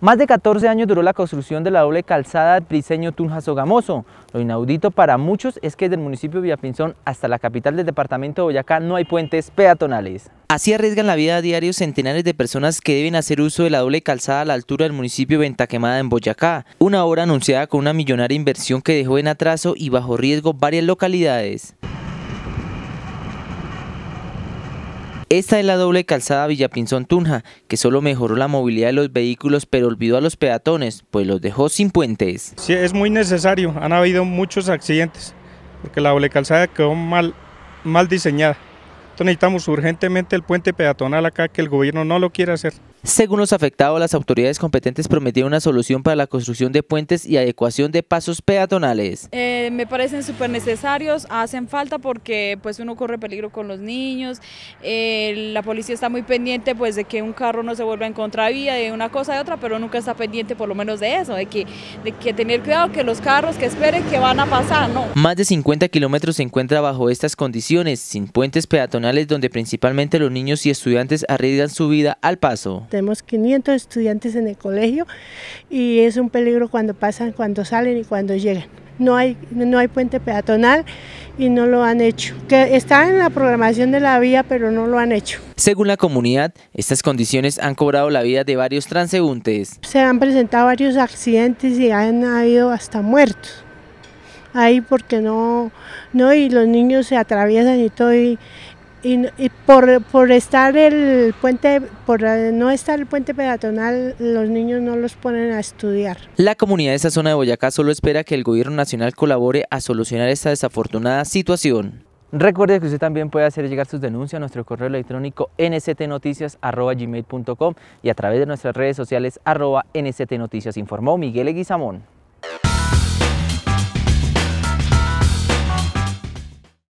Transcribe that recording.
Más de 14 años duró la construcción de la doble calzada priseño tunja sogamoso Lo inaudito para muchos es que desde el municipio de Villapinzón hasta la capital del departamento de Boyacá no hay puentes peatonales. Así arriesgan la vida a diario centenares de personas que deben hacer uso de la doble calzada a la altura del municipio de Ventaquemada en Boyacá, una obra anunciada con una millonaria inversión que dejó en atraso y bajo riesgo varias localidades. Esta es la doble calzada Villapinzón-Tunja, que solo mejoró la movilidad de los vehículos, pero olvidó a los peatones, pues los dejó sin puentes. Sí, es muy necesario, han habido muchos accidentes, porque la doble calzada quedó mal, diseñada. Entonces necesitamos urgentemente el puente peatonal acá, que el gobierno no lo quiere hacer. Según los afectados, las autoridades competentes prometieron una solución para la construcción de puentes y adecuación de pasos peatonales. Eh, me parecen súper necesarios, hacen falta porque pues uno corre peligro con los niños, eh, la policía está muy pendiente pues de que un carro no se vuelva en contravía de una cosa de otra, pero nunca está pendiente por lo menos de eso, de que, de que tener cuidado que los carros que esperen que van a pasar, ¿no? Más de 50 kilómetros se encuentra bajo estas condiciones, sin puentes peatonales donde principalmente los niños y estudiantes arriesgan su vida al paso. Tenemos 500 estudiantes en el colegio y es un peligro cuando pasan, cuando salen y cuando llegan. No hay, no hay puente peatonal y no lo han hecho. Que está en la programación de la vía, pero no lo han hecho. Según la comunidad, estas condiciones han cobrado la vida de varios transeúntes. Se han presentado varios accidentes y han habido hasta muertos ahí porque no, no y los niños se atraviesan y todo y, y, por, estar el puente, por eh, no estar el puente peatonal, los niños no los ponen a estudiar. La comunidad de esta zona de Boyacá solo espera que el gobierno nacional colabore a solucionar esta desafortunada situación. Recuerde que usted también puede hacer llegar sus denuncias a nuestro correo electrónico nstnoticias.com y a través de nuestras redes sociales nstnoticias, informó Miguel Eguizamón.